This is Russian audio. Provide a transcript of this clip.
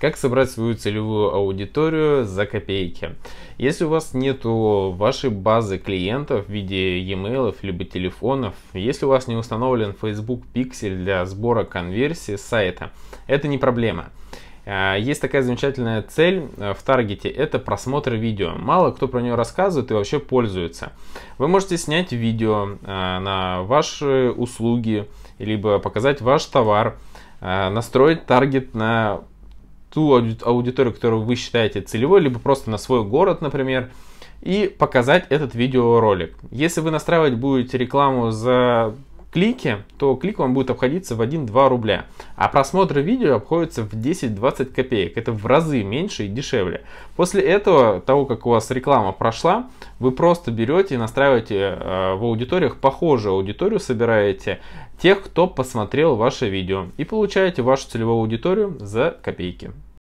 Как собрать свою целевую аудиторию за копейки? Если у вас нет вашей базы клиентов в виде e-mail либо телефонов, если у вас не установлен Facebook Pixel для сбора конверсии сайта, это не проблема. А, есть такая замечательная цель э, в таргете, это просмотр видео. Мало кто про нее рассказывает и вообще пользуется. Вы можете снять видео э, на ваши услуги, либо показать ваш товар, э, настроить таргет на ту аудиторию, которую вы считаете целевой, либо просто на свой город, например, и показать этот видеоролик. Если вы настраивать будете рекламу за клики, то клик вам будет обходиться в 1-2 рубля, а просмотры видео обходится в 10-20 копеек. Это в разы меньше и дешевле. После этого, того как у вас реклама прошла, вы просто берете и настраиваете э, в аудиториях похожую аудиторию, собираете тех, кто посмотрел ваше видео и получаете вашу целевую аудиторию за копейки.